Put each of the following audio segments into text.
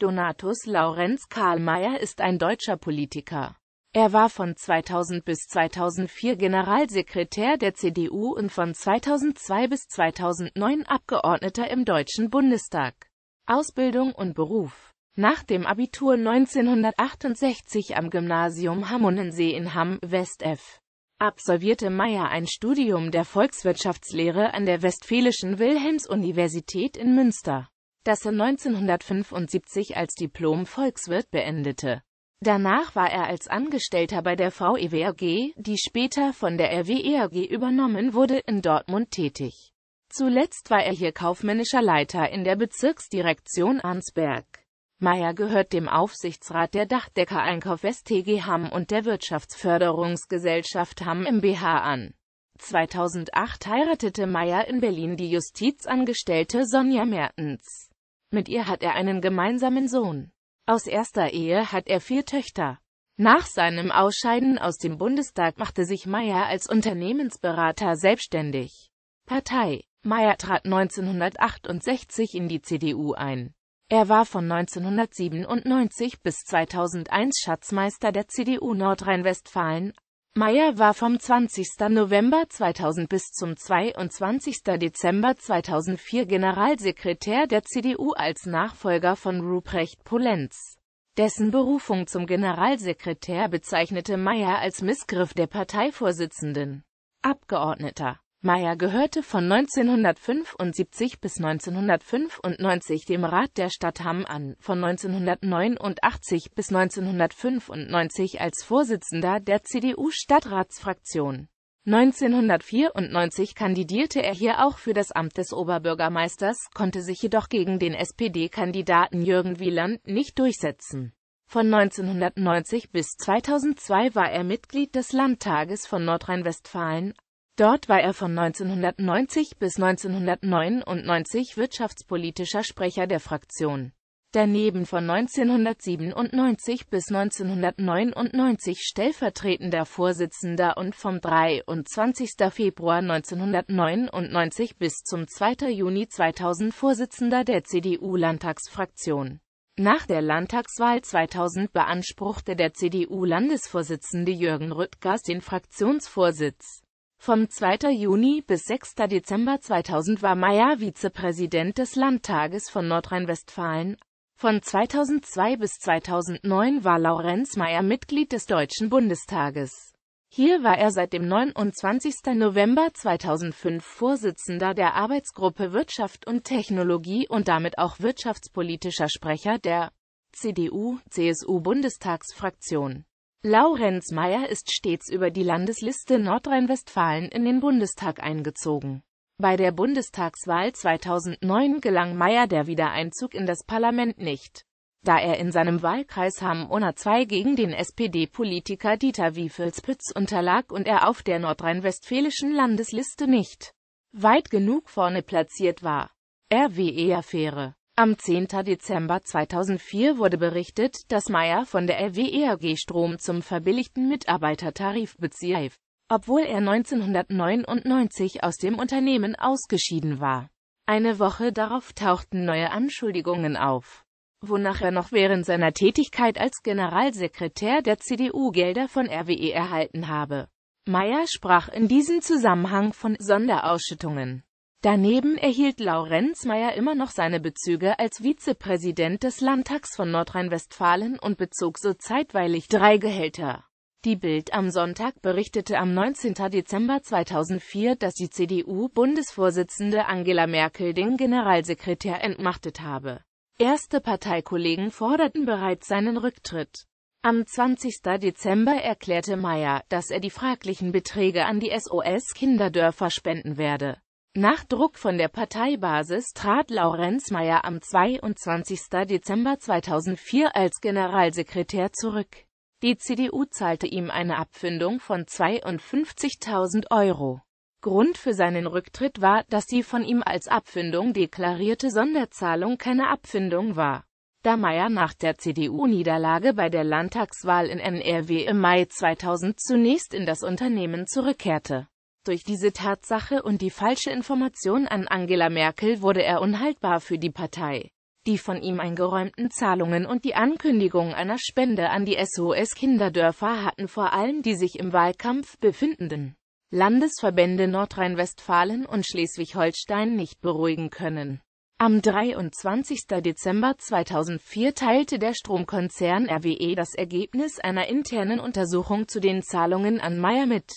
Donatus Laurenz Karlmeier ist ein deutscher Politiker. Er war von 2000 bis 2004 Generalsekretär der CDU und von 2002 bis 2009 Abgeordneter im Deutschen Bundestag. Ausbildung und Beruf Nach dem Abitur 1968 am Gymnasium Hammonensee in Hamm, Westf absolvierte Meyer ein Studium der Volkswirtschaftslehre an der Westfälischen Wilhelms-Universität in Münster das er 1975 als Diplom-Volkswirt beendete. Danach war er als Angestellter bei der VEWRG, die später von der RWERG übernommen wurde, in Dortmund tätig. Zuletzt war er hier kaufmännischer Leiter in der Bezirksdirektion Arnsberg. Meyer gehört dem Aufsichtsrat der Dachdecker Einkauf STG Hamm und der Wirtschaftsförderungsgesellschaft Hamm MBH an. 2008 heiratete Meyer in Berlin die Justizangestellte Sonja Mertens. Mit ihr hat er einen gemeinsamen Sohn. Aus erster Ehe hat er vier Töchter. Nach seinem Ausscheiden aus dem Bundestag machte sich Meyer als Unternehmensberater selbstständig. Partei Meyer trat 1968 in die CDU ein. Er war von 1997 bis 2001 Schatzmeister der CDU Nordrhein-Westfalen, Meyer war vom 20. November 2000 bis zum 22. Dezember 2004 Generalsekretär der CDU als Nachfolger von Ruprecht Polenz. Dessen Berufung zum Generalsekretär bezeichnete Meyer als Missgriff der Parteivorsitzenden. Abgeordneter Meyer gehörte von 1975 bis 1995 dem Rat der Stadt Hamm an, von 1989 bis 1995 als Vorsitzender der CDU-Stadtratsfraktion. 1994 kandidierte er hier auch für das Amt des Oberbürgermeisters, konnte sich jedoch gegen den SPD-Kandidaten Jürgen Wieland nicht durchsetzen. Von 1990 bis 2002 war er Mitglied des Landtages von Nordrhein-Westfalen, Dort war er von 1990 bis 1999 wirtschaftspolitischer Sprecher der Fraktion. Daneben von 1997 bis 1999 stellvertretender Vorsitzender und vom 23. Februar 1999 bis zum 2. Juni 2000 Vorsitzender der CDU-Landtagsfraktion. Nach der Landtagswahl 2000 beanspruchte der CDU-Landesvorsitzende Jürgen Rüttgers den Fraktionsvorsitz. Vom 2. Juni bis 6. Dezember 2000 war Meyer Vizepräsident des Landtages von Nordrhein-Westfalen. Von 2002 bis 2009 war Laurenz Meyer Mitglied des Deutschen Bundestages. Hier war er seit dem 29. November 2005 Vorsitzender der Arbeitsgruppe Wirtschaft und Technologie und damit auch wirtschaftspolitischer Sprecher der CDU-CSU-Bundestagsfraktion. Laurenz Meyer ist stets über die Landesliste Nordrhein-Westfalen in den Bundestag eingezogen. Bei der Bundestagswahl 2009 gelang Meyer der Wiedereinzug in das Parlament nicht, da er in seinem Wahlkreis Hamm-Unna 2 gegen den SPD-Politiker Dieter wiefels unterlag und er auf der nordrhein-westfälischen Landesliste nicht weit genug vorne platziert war. RWE-Affäre am 10. Dezember 2004 wurde berichtet, dass Meyer von der LWERG Strom zum verbilligten Mitarbeitertarif bezieht, obwohl er 1999 aus dem Unternehmen ausgeschieden war. Eine Woche darauf tauchten neue Anschuldigungen auf, wonach er noch während seiner Tätigkeit als Generalsekretär der CDU Gelder von RWE erhalten habe. Meyer sprach in diesem Zusammenhang von Sonderausschüttungen. Daneben erhielt Laurenz Meyer immer noch seine Bezüge als Vizepräsident des Landtags von Nordrhein-Westfalen und bezog so zeitweilig drei Gehälter. Die Bild am Sonntag berichtete am 19. Dezember 2004, dass die CDU-Bundesvorsitzende Angela Merkel den Generalsekretär entmachtet habe. Erste Parteikollegen forderten bereits seinen Rücktritt. Am 20. Dezember erklärte Meyer, dass er die fraglichen Beträge an die SOS Kinderdörfer spenden werde. Nach Druck von der Parteibasis trat Laurenz Meyer am 22. Dezember 2004 als Generalsekretär zurück. Die CDU zahlte ihm eine Abfindung von 52.000 Euro. Grund für seinen Rücktritt war, dass die von ihm als Abfindung deklarierte Sonderzahlung keine Abfindung war. Da Meyer nach der CDU-Niederlage bei der Landtagswahl in NRW im Mai 2000 zunächst in das Unternehmen zurückkehrte durch diese Tatsache und die falsche Information an Angela Merkel wurde er unhaltbar für die Partei. Die von ihm eingeräumten Zahlungen und die Ankündigung einer Spende an die SOS-Kinderdörfer hatten vor allem die sich im Wahlkampf befindenden Landesverbände Nordrhein-Westfalen und Schleswig-Holstein nicht beruhigen können. Am 23. Dezember 2004 teilte der Stromkonzern RWE das Ergebnis einer internen Untersuchung zu den Zahlungen an Meyer mit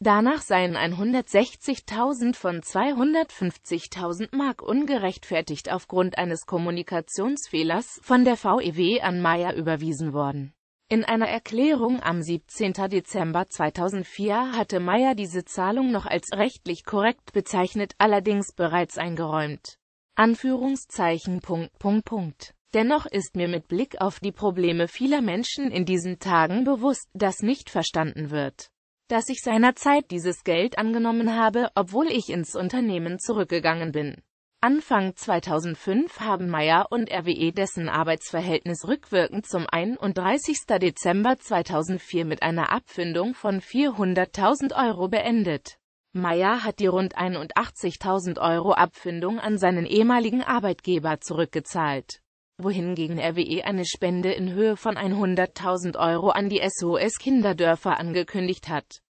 Danach seien 160.000 von 250.000 Mark ungerechtfertigt aufgrund eines Kommunikationsfehlers von der VEW an Meyer überwiesen worden. In einer Erklärung am 17. Dezember 2004 hatte Meyer diese Zahlung noch als rechtlich korrekt bezeichnet, allerdings bereits eingeräumt. Anführungszeichen Punkt, Punkt, Punkt. Dennoch ist mir mit Blick auf die Probleme vieler Menschen in diesen Tagen bewusst, dass nicht verstanden wird dass ich seinerzeit dieses Geld angenommen habe, obwohl ich ins Unternehmen zurückgegangen bin. Anfang 2005 haben Meyer und RWE dessen Arbeitsverhältnis rückwirkend zum 31. Dezember 2004 mit einer Abfindung von 400.000 Euro beendet. Meyer hat die rund 81.000 Euro Abfindung an seinen ehemaligen Arbeitgeber zurückgezahlt wohingegen RWE eine Spende in Höhe von 100.000 Euro an die SOS Kinderdörfer angekündigt hat